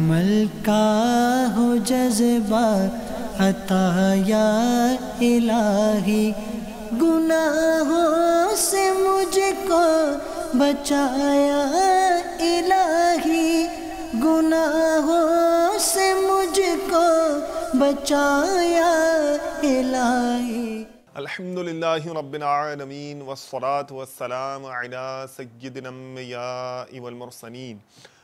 अमल का हो जज्बा अताया इलाही गुनाहों से मुझको बचाया इलाही गुनाहों से मुझको बचाया इलाही अल्हम्दुलिल्लाह रब्बिल आलमीन वस्सलातु वस्सलाम अला सय्यिदिना अम्बिया वल मुरसलीन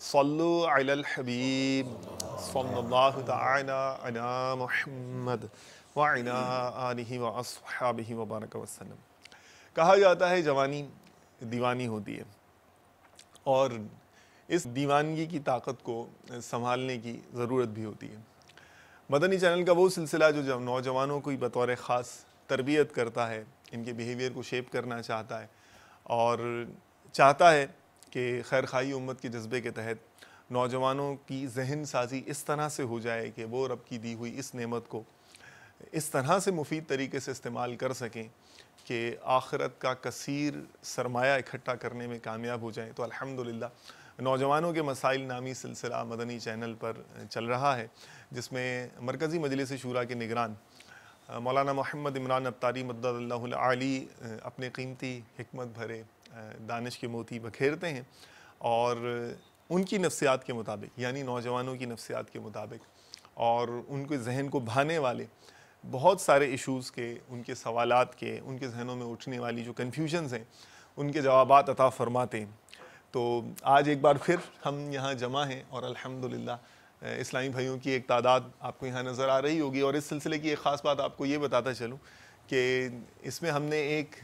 صلوا على الحبيب صلى الله تعالى على محمد وعلى आलिहि व وبارك وسلم कहा जाता है जवानी दीवानी होती है और इस दीवानगी की ताकत को संभालने की ज़रूरत भी होती है मदनी चैनल का वो सिलसिला जो नौजवानों को बतौर ख़ास तरबियत करता है इनके बिहेवियर को शेप करना चाहता है और चाहता है कि खैर खाई उम्मत के जज्बे के तहत नौजवानों की जहन साजी इस तरह से हो जाए कि वो रब की दी हुई इस नेमत को इस तरह से मुफीद तरीके से इस्तेमाल कर सकें कि आखिरत का कसीर सरमाया इकट्ठा करने में कामयाब हो जाए तो अल्हम्दुलिल्लाह नौजवानों के मसाइल नामी सिलसिला मदनी चैनल पर चल रहा है जिसमें मरकज़ी मजलिस शूरा के निगरान मौलाना मोहम्मद इमरान अब्तारी मदली अपने कीमती हमत भरे दानश के मोती बखेरते हैं और उनकी नफ्सियात के मुताबिक यानी नौजवानों की नफ्सियात के मुताबिक और उनके जहन को भाने वाले बहुत सारे इशूज़ के उनके सवाल के उनके जहनों में उठने वाली जो कन्फ्यूजनस हैं उनके जवाब अता फरमाते हैं तो आज एक बार फिर हम यहाँ जमा हैं और अलहमदिल्ला इस्लामी भाइयों की एक तादाद आपको यहाँ नज़र आ रही होगी और इस सिलसिले की एक ख़ास बात आपको ये बताता चलूँ कि इसमें हमने एक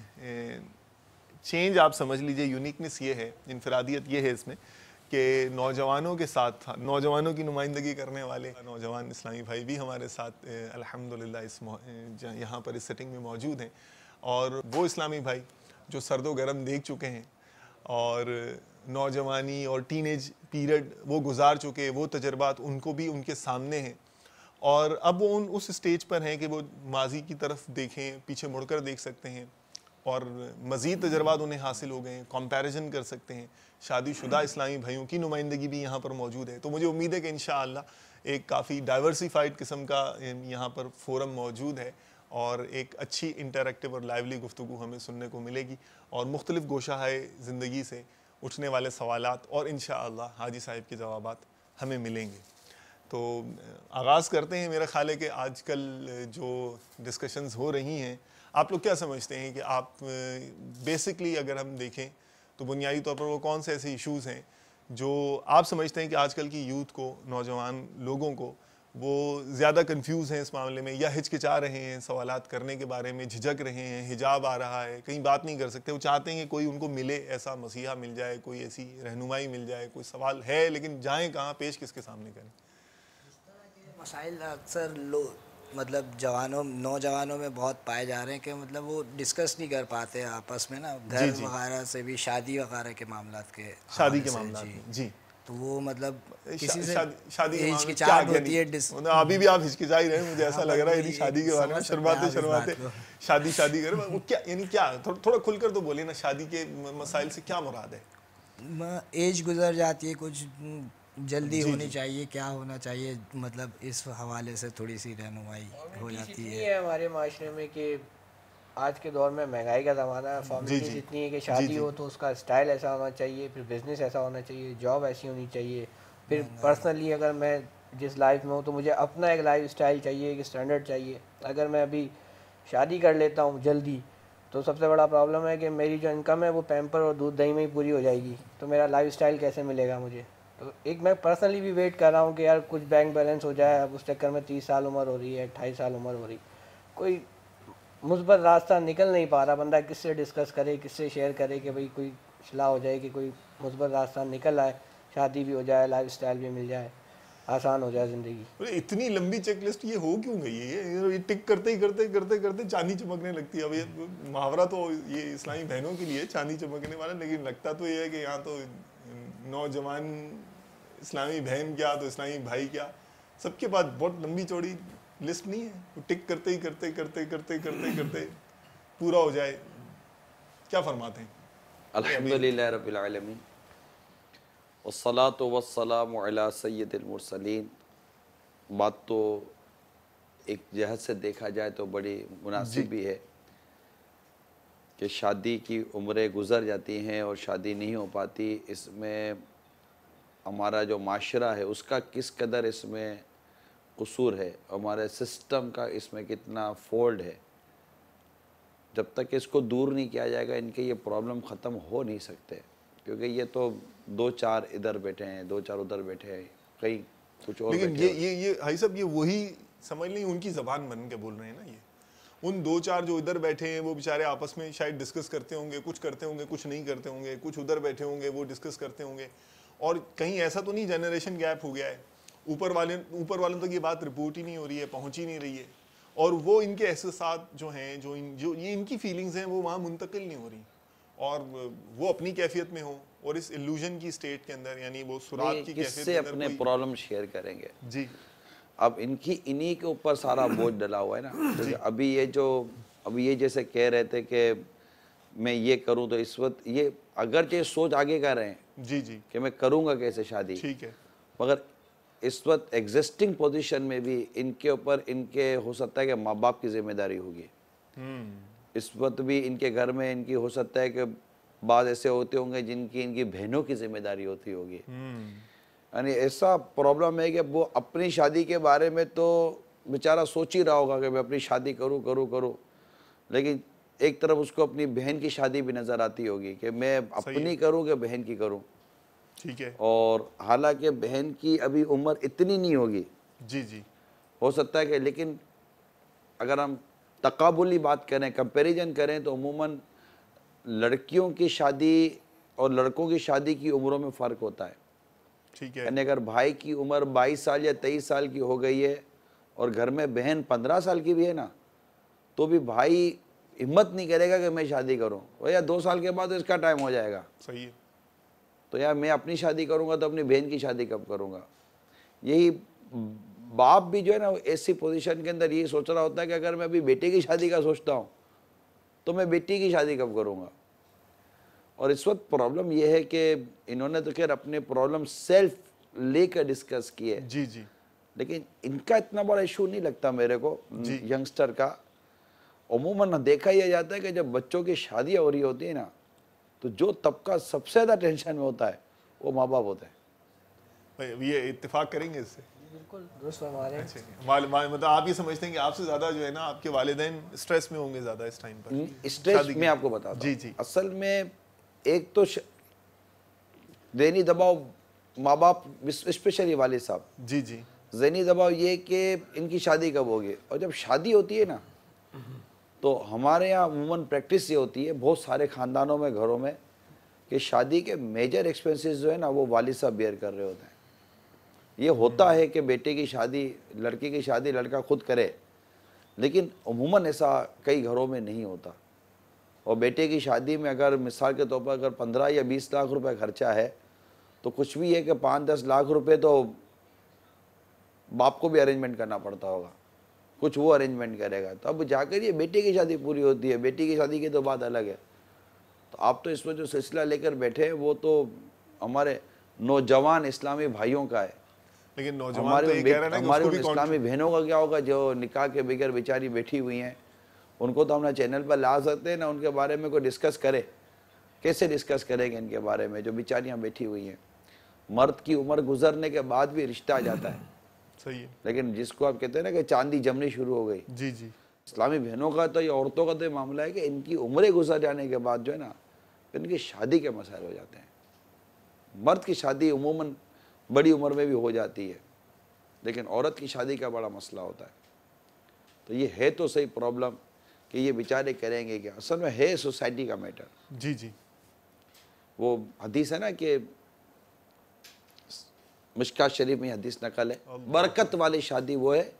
चेंज आप समझ लीजिए यूनिकनेस ये है इनफरादियत ये है इसमें कि नौजवानों के साथ था नौजवानों की नुमाइंदगी करने वाले नौजवान इस्लामी भाई भी हमारे साथ अलहमदिल्ला इस यहाँ पर इस सेटिंग में मौजूद हैं और वो इस्लामी भाई जो सर्दो गर्म देख चुके हैं और नौजवानी और टीनेज पीरियड वो गुजार चुके वो तजर्बात उनको भी उनके सामने हैं और अब वो उन उस स्टेज पर हैं कि वो माजी की तरफ देखें पीछे मुड़कर देख सकते हैं और मज़ीद तजर्बात उन्हें हासिल हो गए हैं कंपैरिजन कर सकते हैं शादीशुदा इस्लामी भाइयों की नुमाइंदगी भी यहाँ पर मौजूद है तो मुझे उम्मीद है कि इन एक काफ़ी डाइवर्सिफाइड किस्म का यहाँ पर फोरम मौजूद है और एक अच्छी इंटरेक्टिव और लाइवली गुफ्तु हमें सुनने को मिलेगी और मुख्तलिफ़ गोशाए ज़िंदगी से उठने वाले सवाल और इन हाजी साहिब के जवाब हमें मिलेंगे तो आगाज़ करते हैं मेरा ख्याल है कि आजकल जो डिस्कशंस हो रही हैं आप लोग क्या समझते हैं कि आप बेसिकली अगर हम देखें तो बुनियादी तौर पर वो कौन से ऐसे इश्यूज़ हैं जो आप समझते हैं कि आजकल की यूथ को नौजवान लोगों को वो ज़्यादा कंफ्यूज हैं इस मामले में या हिचकिचा रहे हैं सवाल करने के बारे में झिझक रहे हैं हिजाब आ रहा है कहीं बात नहीं कर सकते वो चाहते हैं कि कोई उनको मिले ऐसा मसीहा मिल जाए कोई ऐसी रहनुमाई मिल जाए कोई सवाल है लेकिन जाएँ कहाँ पेश किसके सामने करें मसाइल अक्सर लो मतलब जवानों नौजवानों में बहुत पाए जा रहे हैं कि मतलब वो डिस्कस नहीं कर पाते आपस में ना घर वगैरह से भी शादी वगैरह के मामला के शादी के मामला जी, जी। तो वो मतलब किसी से शादी एज की चार्ट होती है अभी मतलब भी आप हिचकिचा ही रहे हैं मुझे ऐसा हाँ, लग रहा है यदि शादी के बारे में शर्माते शर्माते शादी शादी करें वो क्या यानी क्या थोड़ा थोड़ा खुलकर तो बोलिए ना शादी के मसाइल से क्या मुराद है एज गुजर जाती है कुछ जल्दी होनी चाहिए क्या होना चाहिए मतलब इस हवाले से थोड़ी सी रहनुमाई हो जाती है हमारे माशरे में कि आज के दौर में महंगाई का ज़माना है फॉर्मेलिटीज़ इतनी है कि शादी हो तो उसका स्टाइल ऐसा होना चाहिए फिर बिज़नेस ऐसा होना चाहिए जॉब ऐसी होनी चाहिए फिर पर्सनली हम्म। अगर मैं जिस लाइफ में हूँ तो मुझे अपना एक लाइफ स्टाइल चाहिए एक स्टैंडर्ड चाहिए अगर मैं अभी शादी कर लेता हूँ जल्दी तो सबसे बड़ा प्रॉब्लम है कि मेरी जो इनकम है वो पैम्पर और दूध दही में ही पूरी हो जाएगी तो मेरा लाइफ स्टाइल कैसे मिलेगा मुझे तो एक मैं पर्सनली भी वेट कर रहा हूँ कि यार कुछ बैंक बैलेंस हो जाए अब उस चक्कर में तीस साल उम्र हो रही है अट्ठाईस साल उम्र हो रही कोई मुस्बत रास्ता निकल नहीं पा रहा बंदा किससे डिस्कस करे किससे शेयर करे कि भाई कोई सलाह हो जाए कि कोई मुस्बत रास्ता निकल आए शादी भी हो जाए लाइफ स्टाइल भी मिल जाए आसान हो जाए ज़िंदगी इतनी लंबी चेकलिस्ट ये हो क्यों गई है ये टिक करते ही करते करते करते चांदी चमकने लगती है अब ये मुहावरा तो ये इस्लामी बहनों के लिए चांदी चमकने वाला लेकिन लगता तो ये है कि यहाँ तो नौजवान इस्लामी बहन क्या तो इस्लामी भाई क्या सबके पास बहुत लंबी चौड़ी लिस्ट नहीं है वो टिक करते ही करते करते करते करते करते पूरा हो जाए क्या फरमाते हैं अल्हम्दुलिल्लाह रब्बिल आलमीन अलहमदिल्ला रबालमीन वसलात वसलाम सैदमरसलिन बात तो एक जहत से देखा जाए तो बड़ी मुनासिब भी है कि शादी की उम्रें गुज़र जाती हैं और शादी नहीं हो पाती इसमें हमारा जो माशरा है उसका किस कदर इसमें कसूर है हमारे सिस्टम का इसमें कितना फोल्ड है जब तक इसको दूर नहीं किया जाएगा इनके ये प्रॉब्लम ख़त्म हो नहीं सकते क्योंकि ये तो दो चार इधर बैठे हैं दो चार उधर बैठे हैं कई कुछ और लेकिन ये, ये ये भाई साहब ये वही समझ नहीं उनकी जबान बन के बोल रहे हैं ना ये उन दो चार जो इधर बैठे हैं वो बेचारे आपस में शायद डिस्कस करते होंगे कुछ करते होंगे कुछ नहीं करते होंगे कुछ उधर बैठे होंगे वो डिस्कस करते होंगे और कहीं ऐसा तो नहीं जनरेशन गैप हो गया है ऊपर वाले ऊपर वालों तक तो ये बात रिपोर्ट ही नहीं हो रही है पहुंच ही नहीं रही है और वो इनके एहसास जो हैं जो इन जो ये इनकी फीलिंग्स हैं वो वहाँ मुंतकिल नहीं हो रही और वो अपनी कैफियत में हो और इस इल्यूजन की स्टेट के अंदर यानी वो सुराग की कैफियत से अपने प्रॉब्लम शेयर करेंगे जी अब इनकी इन्हीं के ऊपर सारा बोझ डला हुआ है ना अभी ये जो अभी ये जैसे कह रहे थे कि मैं ये करूं तो इस वक्त ये अगर ये सोच आगे कर रहे हैं जी जी कि मैं करूंगा कैसे शादी ठीक है मगर इस वक्त एग्जिस्टिंग पोजीशन में भी इनके ऊपर इनके हो सकता है कि माँ बाप की जिम्मेदारी होगी हम्म। इस वक्त भी इनके घर में इनकी हो सकता है कि बाद ऐसे होते होंगे जिनकी इनकी बहनों की जिम्मेदारी होती होगी हम्म। यानी ऐसा प्रॉब्लम है कि वो अपनी शादी के बारे में तो बेचारा सोच ही रहा होगा कि मैं अपनी शादी करूँ करूँ करूँ लेकिन एक तरफ उसको अपनी बहन की शादी भी नज़र आती होगी कि मैं अपनी करूँ कि बहन की करूँ ठीक है और हालांकि बहन की अभी उम्र इतनी नहीं होगी जी जी हो सकता है कि लेकिन अगर हम तकबली बात करें कंपेरिजन करें तो अमूमन लड़कियों की शादी और लड़कों की शादी की उम्रों में फ़र्क होता है ठीक है यानी अगर भाई की उम्र 22 साल या 23 साल की हो गई है और घर में बहन 15 साल की भी है ना तो भी भाई हिम्मत नहीं करेगा कि मैं शादी करूं या दो साल के बाद तो इसका टाइम हो जाएगा सही है तो यार मैं अपनी शादी करूँगा तो अपनी बहन की शादी कब करूँगा यही बाप भी जो है ना ऐसी पोजीशन के अंदर ये सोच रहा होता है कि अगर मैं अभी बेटे की शादी का सोचता हूँ तो मैं बेटी की शादी कब करूँगा और इस वक्त प्रॉब्लम यह है कि इन्होंने तो खैर अपने प्रॉब्लम सेल्फ लेकर डिस्कस किए जी जी लेकिन इनका इतना बड़ा इशू नहीं लगता मेरे को यंगस्टर का अमूमन देखा यह जाता है कि जब बच्चों की शादियाँ हो रही होती है ना तो जो तबका सबसे ज़्यादा टेंशन में होता है वो माँ बाप होते हैं ये इतफाक करेंगे इससे बिल्कुल दुरुस्त अच्छा, अच्छा। मतलब आप ये समझते हैं कि आपसे ज़्यादा जो है ना आपके वाले स्ट्रेस में होंगे ज़्यादा इस टाइम पर स्ट्रेस में आपको बता जी जी असल में एक तो देनी दबाव माँ बाप स्पेशली वाले साहब जी जी जैनी दबाव ये कि इनकी शादी कब होगी और जब शादी होती है ना तो हमारे यहाँ अमूमन प्रैक्टिस ये होती है बहुत सारे ख़ानदानों में घरों में कि शादी के मेजर एक्सपेंसेस जो है ना वो वालिद साहब बेयर कर रहे होते हैं ये होता है कि बेटे की शादी लड़की की शादी लड़का खुद करे लेकिन अमूमन ऐसा कई घरों में नहीं होता और बेटे की शादी में अगर मिसाल के तौर पर अगर पंद्रह या बीस लाख रुपए खर्चा है तो कुछ भी है कि पाँच दस लाख रुपए तो बाप को भी अरेंजमेंट करना पड़ता होगा कुछ वो अरेंजमेंट करेगा तो अब जाकर ये बेटे की शादी पूरी होती है बेटी की शादी की तो बात अलग है तो आप तो इसमें जो सिलसिला लेकर बैठे हैं वो तो हमारे नौजवान इस्लामी भाइयों का है लेकिन नौजवान हमारे तो हमारे इस्लामी बहनों का क्या होगा जो निकाह के बगैर बेचारी बैठी हुई हैं उनको तो हम ना चैनल पर ला सकते हैं ना उनके बारे में कोई डिस्कस करे कैसे डिस्कस करेंगे इनके बारे में जो बेचारियाँ बैठी हुई हैं मर्द की उम्र गुजरने के बाद भी रिश्ता आ जाता है सही है लेकिन जिसको आप कहते हैं ना कि चांदी जमनी शुरू हो गई जी जी इस्लामी बहनों का तो या औरतों का तो मामला है कि इनकी उम्र गुजर जाने के बाद जो है ना इनकी शादी के मसाइल हो जाते हैं मर्द की शादी उमूमन बड़ी उम्र में भी हो जाती है लेकिन औरत की शादी का बड़ा मसला होता है तो ये है तो सही प्रॉब्लम कि ये बेचारे करेंगे क्या असल में है सोसाइटी का मैटर जी जी वो हदीस है ना कि मिशका शरीफ में हदीस नकल है बरकत वाली शादी वो है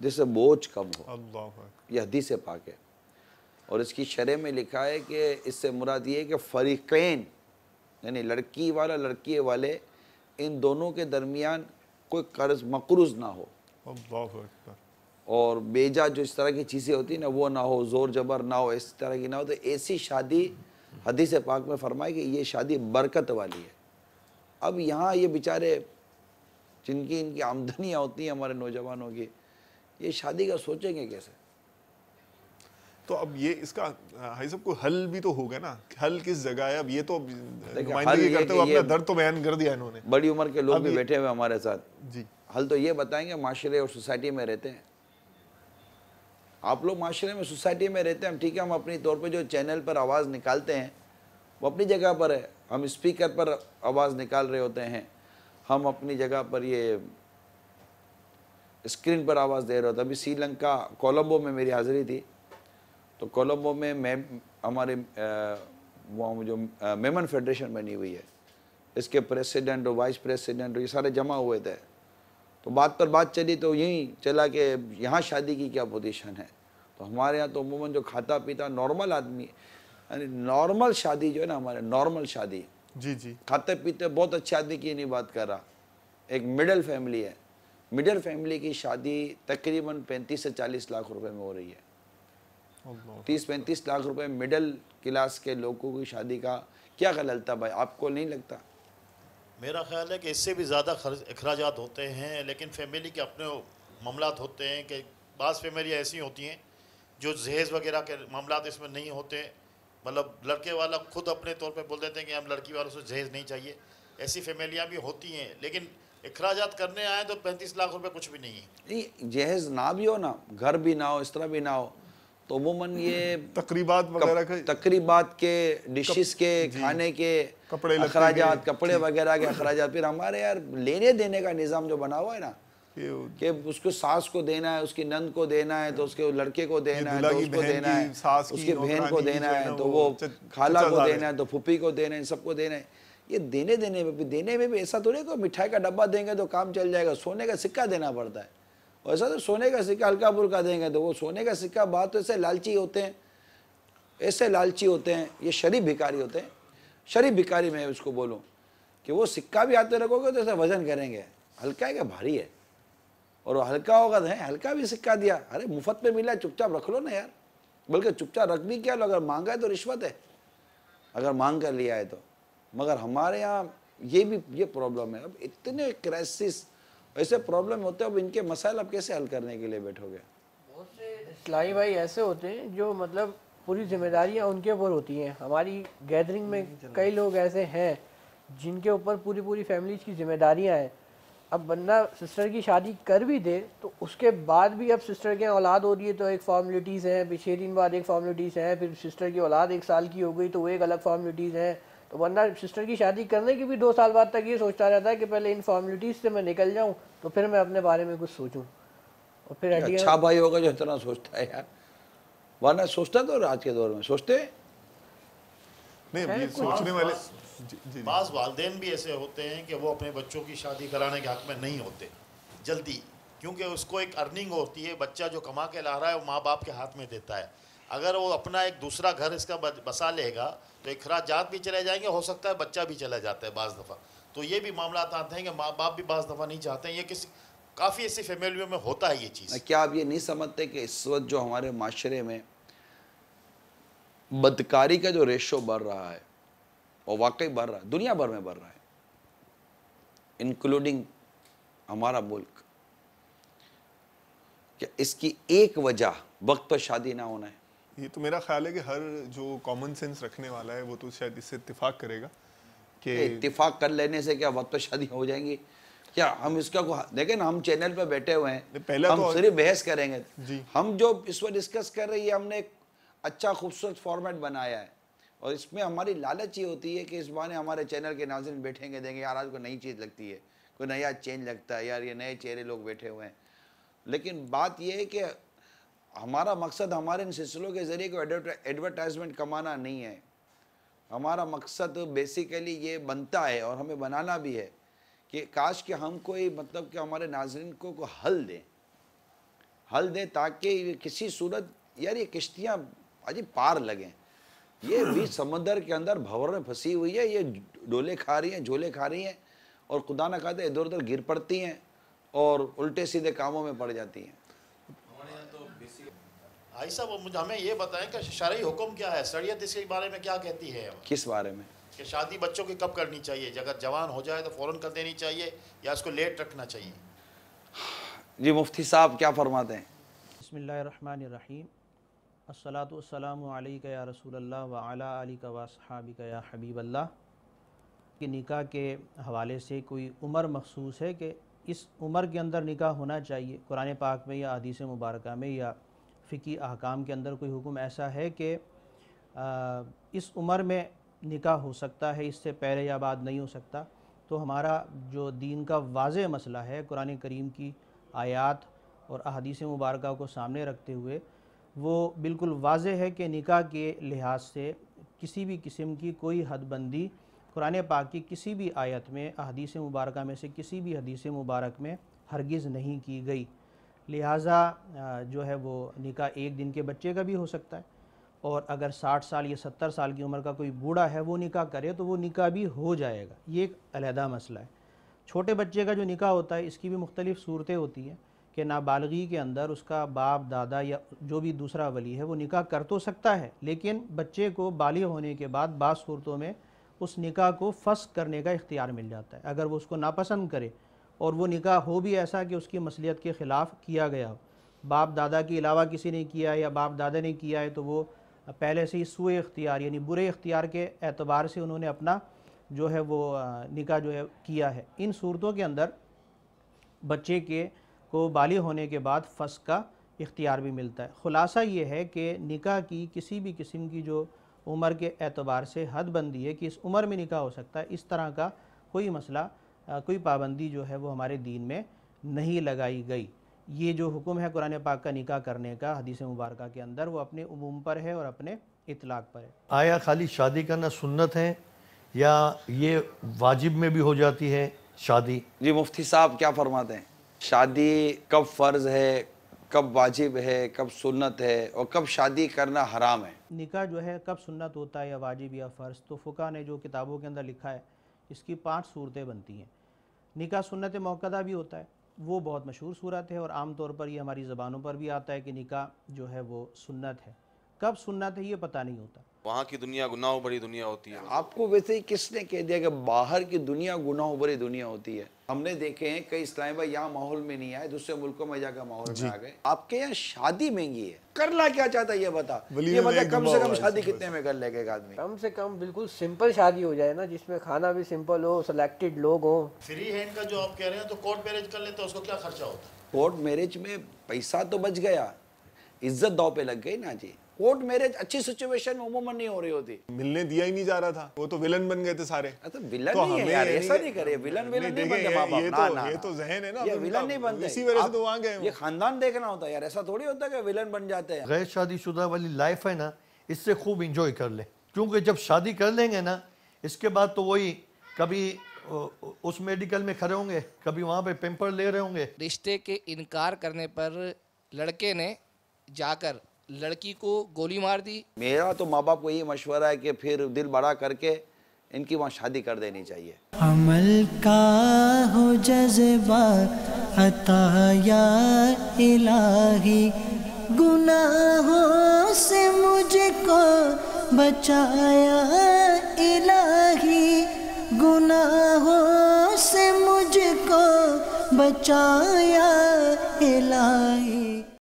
जिससे बोझ कम हो यह हदीस पाक है और इसकी शरह में लिखा है कि इससे मुराद ये है कि फरीकैन यानी लड़की वाला लड़की वाले इन दोनों के दरमियान कोई कर्ज मकरूज ना हो और बेजा जो इस तरह की चीज़ें होती ना वो ना हो ज़ोर जबर ना हो इस तरह की ना हो तो ऐसी शादी हदीस पाक में फरमाए कि ये शादी बरकत वाली है अब यहाँ ये बेचारे जिनकी इनकी आमदनियाँ होती हैं हमारे नौजवानों की ये शादी का सोचेंगे कैसे तो अब ये इसका हाई साहब को हल भी तो होगा ना हल किस जगह है अब ये तो ये करते हुए अपना दर्द तो बयान कर दिया इन्होंने बड़ी उम्र के लोग भी बैठे हुए हमारे साथ जी हल तो ये बताएंगे माशरे और सोसाइटी में रहते हैं आप लोग माशरे में सोसाइटी में रहते हैं हम ठीक है हम अपनी तौर पर जो चैनल पर आवाज़ निकालते हैं वो अपनी जगह पर है हम स्पीकर पर आवाज़ निकाल रहे होते हैं हम अपनी जगह पर ये स्क्रीन पर आवाज़ दे रहे होते अभी श्रीलंका कोलंबो में मेरी हाज़िरी थी तो कोलंबो में मैं हमारे वहाँ जो मेमन फेडरेशन बनी हुई है इसके प्रेसिडेंट और वाइस प्रेसिडेंट ये सारे जमा हुए थे तो बात पर बात चली तो यहीं चला कि यहाँ शादी की क्या पोजीशन है तो हमारे यहाँ तो अमूमन जो खाता पीता नॉर्मल आदमी यानी नॉर्मल शादी जो है ना हमारे नॉर्मल शादी जी जी खाते पीते बहुत अच्छे आदमी की नहीं बात कर रहा एक मिडल फैमिली है मिडल फैमिली की शादी तकरीबन पैंतीस से चालीस लाख रुपए में हो रही है तीस पैंतीस लाख रुपए मिडल क्लास के लोगों की शादी का क्या ख्याल भाई आपको नहीं लगता मेरा ख्याल है कि इससे भी ज़्यादा अखराज होते हैं लेकिन फैमिली के अपने मामला होते हैं कि बास फैमिली ऐसी होती हैं जो जहेज़ वगैरह के मामला इसमें नहीं होते मतलब लड़के वाला खुद अपने तौर पे बोल देते हैं कि हम लड़की वालों से जहेज नहीं चाहिए ऐसी फैमिलियाँ भी होती हैं लेकिन अखराज करने आए तो पैंतीस लाख रुपये कुछ भी नहीं है नहीं जहेज ना भी हो ना घर भी ना हो इस तरह भी ना हो तो अमूमन ये तकरीबात वगैरह के तकरीबात के डिशेस के खाने के कपड़े अखराज कपड़े वगैरह के अखराज फिर हमारे यार लेने देने का निज़ाम जो बना हुआ है ना कि उसको सास को देना है उसकी नंद को देना है तो उसके लड़के को देना है उसको देना है उसकी बहन को देना है तो वो खाला को देना है तो फूफी को देना है सबको देना है ये देने देने में भी देने में भी ऐसा तो नहीं को मिठाई का डब्बा देंगे तो काम चल जाएगा सोने का सिक्का देना पड़ता है ऐसा तो सोने का सिक्का हल्का पुल्का देंगे तो वो सोने का सिक्का बात तो ऐसे लालची होते हैं ऐसे लालची होते हैं ये शरीफ भिकारी होते हैं शरीफ भिकारी मैं उसको बोलूँ कि वो सिक्का भी आते रखोगे तो ऐसा वजन करेंगे हल्का है क्या भारी है और वो हल्का होगा तो हल्का भी सिक्का दिया अरे मुफ्त में मिला चुपचाप रख लो ना यार बल्कि चुपचाप रख भी क्या लो अगर मांगा है तो रिश्वत है अगर मांग कर लिया है तो मगर हमारे यहाँ ये भी ये प्रॉब्लम है अब इतने क्राइसिस ऐसे प्रॉब्लम होते हैं अब इनके मसाइल आप कैसे हल करने के लिए बैठोगे बहुत से इस्लाई भाई ऐसे होते हैं जो मतलब पूरी जिम्मेदारियाँ उनके ऊपर होती हैं हमारी गैदरिंग में कई लोग ऐसे हैं जिनके ऊपर पूरी पूरी फैमिली की जिम्मेदारियाँ हैं अब बंदा सिस्टर की शादी कर भी दे तो उसके बाद भी अब सिस्टर के औलाद हो रही है तो एक फॉर्मेलिटीज़ हैं फिर छः दिन बाद एक फॉर्मेलिटीज़ हैं फिर सिस्टर की औलाद एक साल की हो गई तो वो एक अलग फॉर्मेलिटीज़ हैं तो वरना सिस्टर की शादी करने की भी दो साल बाद तक ये सोचता रहता है कि पहले इन फॉर्मेलिटीज़ से मैं निकल जाऊँ तो फिर मैं अपने बारे में कुछ सोचूँ और फिर अच्छा भाई होगा जो इतना सोचता है यार वरना सोचता तो आज के दौर में सोचते हैं नहीं सोचने वाले बास वालदेन भी ऐसे होते हैं कि वो अपने बच्चों की शादी कराने के हक में नहीं होते जल्दी क्योंकि उसको एक अर्निंग होती है बच्चा जो कमा के ला रहा है वो माँ बाप के हाथ में देता है अगर वो अपना एक दूसरा घर इसका बसा लेगा तो अखराज भी चले जाएंगे हो सकता है बच्चा भी चला जाता है बज़ दफ़ा तो ये भी मामला आते हैं कि माँ बाप भी बाज़ दफ़ा नहीं चाहते हैं ये किसी काफ़ी ऐसी फैमिलियों में होता है ये चीज़ क्या आप ये नहीं समझते कि इस वक्त जो हमारे माशरे में बदकारी का जो रेशो बढ़ रहा है वो वाकई बढ़ रहा है दुनिया भर में बढ़ रहा है इंक्लूडिंग हमारा मुल्क क्या इसकी एक वजह वक्त पर शादी ना होना है ये तो मेरा ख्याल है कि हर जो कॉमन सेंस रखने वाला है वो तो शायद इससे इतफाक करेगा कि इतफाक कर लेने से क्या वक्त पर शादी हो जाएंगी क्या हम इसका को देखें ना हम चैनल पर बैठे हुए हैं पहले हम तो सिर्फ बहस करेंगे हम जो इस पर डिस्कस कर रहे हैं हमने अच्छा खूबसूरत फॉर्मेट बनाया है और इसमें हमारी लालच ये होती है कि इस बहाने हमारे चैनल के नाजिन बैठेंगे देंगे यार आज को नई चीज़ लगती है कोई नया चेंज लगता है यार ये नए चेहरे लोग बैठे हुए हैं लेकिन बात यह है कि हमारा मकसद हमारे इन सिलसिलों के ज़रिए को एडवर्टाइजमेंट कमाना नहीं है हमारा मकसद बेसिकली ये बनता है और हमें बनाना भी है कि काश कि हम कोई मतलब कि हमारे नाजरन को, को हल दें हल दें ताकि किसी सूरत यार ये किश्तियाँ अजी पार लगे ये भी समंदर के अंदर भंवर में फंसी हुई है ये डोले खा रही हैं झोले खा रही हैं और खुदा ना खाते इधर उधर गिर पड़ती हैं और उल्टे सीधे कामों में पड़ जाती हैं तो भाई साहब मुझे हमें ये बताएं कि शरय हुक्म क्या है शरीयत इसके बारे में क्या कहती है किस बारे में कि शादी बच्चों की कब करनी चाहिए अगर जवान हो जाए तो फ़ौरन कर देनी चाहिए या इसको लेट रखना चाहिए जी मुफ्ती साहब क्या फरमाते हैं बसमिल्ल असलातम या रसूल वाला अली का वासहाबी के या हबीब अल्लाह निकाह के हवाले से कोई उम्र मखसूस है कि इस उम्र के अंदर निकाह होना चाहिए कुरान पाक में या हदीस मुबारक में या फ़िकी अहकाम के अंदर कोई हुक्म ऐसा है कि इस उम्र में निकाह हो सकता है इससे पहले या बाद नहीं हो सकता तो हमारा जो दीन का वाज मसला है कुरान करीम की आयात और अदीस मुबारक को सामने रखते हुए वो बिल्कुल वाज है कि निका के लिहाज से किसी भी किस्म की कोई हदबंदी कुरान पाक की किसी भी आयत में अदीस मुबारक में से किसी भी हदीस मुबारक में हरगिज़ नहीं की गई लिहाजा जो है वो निका एक दिन के बच्चे का भी हो सकता है और अगर 60 साल या 70 साल की उम्र का कोई बूढ़ा है वो निका करे तो वो निका भी हो जाएगा ये एक अलहदा मसला है छोटे बच्चे का जो निका होता है इसकी भी मुख्तलिफ़ सूरतें होती हैं कि नाबालगी के अंदर उसका बाप दादा या जो भी दूसरा वली है वो निकाह कर तो सकता है लेकिन बच्चे को बालिग होने के बाद बास सूरतों में उस निकाह को फस करने का इख्तियार मिल जाता है अगर वो उसको नापसंद करे और वो निकाह हो भी ऐसा कि उसकी मसलियत के ख़िलाफ़ किया गया हो बाप दादा के अलावा किसी ने किया या बाप दादा ने किया है तो वो पहले से ही सूए इख्तियार यानी बुरे इख्तियार के एतबार से उन्होंने अपना जो है वो निकाह जो है किया है इन सूरतों के अंदर बच्चे के को बाली होने के बाद फ़स का इख्तियार भी मिलता है ख़ुलासा ये है कि निका की किसी भी किस्म की जो उम्र के एतबार से हद बंदी है कि इस उम्र में निका हो सकता है इस तरह का कोई मसला कोई पाबंदी जो है वो हमारे दीन में नहीं लगाई गई ये जो हुक्म है कुरान पाक का निका करने का हदीस मुबारक के अंदर वो अपने उमूम पर है और अपने इतलाक़ पर है आया खाली शादी करना सुन्नत है या ये वाजिब में भी हो जाती है शादी जी मुफ्ती साहब क्या फरमाते हैं शादी कब फ़र्ज़ है कब वाजिब है कब सुन्नत है और कब शादी करना हराम है निकाह जो है कब सुन्नत होता है या वाजिब या फ़र्ज़ तो फ़ुका ने जो किताबों के अंदर लिखा है इसकी पांच सूरतें बनती हैं निकाह सुन्नत मौकदा भी होता है वो बहुत मशहूर सूरत है और आम तौर पर ये हमारी ज़बानों पर भी आता है कि निकाह जो है वो सुन्नत है कब सुन्नत है ये पता नहीं होता वहाँ की दुनिया गुनाहों भरी दुनिया होती है आपको वैसे ही किसने कह दिया कि बाहर की दुनिया गुनाह भरी दुनिया होती है हमने देखे हैं कई इस्लामी भाई यहाँ माहौल में नहीं आए दूसरे मुल्कों में जाकर माहौल में आ गए आपके यहाँ शादी महंगी है करना क्या चाहता है ये बता ये मतलब कम से कम शादी कितने में कर लेगा एक आदमी कम से कम बिल्कुल सिंपल शादी हो जाए ना जिसमें खाना भी सिंपल हो सिलेक्टेड लोग हो फ्री हैंड का जो आप कह रहे हैं तो कोर्ट मैरिज कर लेते हैं उसको क्या खर्चा होता है कोर्ट मैरिज में पैसा तो बच गया इज्जत दाव पे लग गई ना जी कोर्ट मैरिज अच्छी सिचुएशन उमूमन नहीं हो रही होती मिलने दिया ही नहीं जा रहा था वो तो विलन बन गए थे सारे तो विलन तो नहीं यार ऐसा नहीं करे विलन विलन नहीं बनते माँ बाप तो- ना ये तो जहन है ना ये विलन तो नहीं बनते इसी वजह से तो वहाँ गए ये खानदान देखना होता है यार ऐसा थोड़ी होता है कि विलन बन जाते हैं गैर शादीशुदा वाली लाइफ है ना इससे खूब इंजॉय कर ले क्योंकि जब शादी कर लेंगे ना इसके बाद तो वही कभी उस मेडिकल में खड़े होंगे कभी वहाँ पे पेम्पर ले रहे होंगे रिश्ते के इनकार करने पर लड़के ने जाकर लड़की को गोली मार दी मेरा तो माँ बाप को यही मशवरा है कि फिर दिल बड़ा करके इनकी वहाँ शादी कर देनी चाहिए अमल का हो जज्बा अताया इलाही गुनाहों से मुझको बचाया इलाही गुनाहों से मुझको बचाया इलाही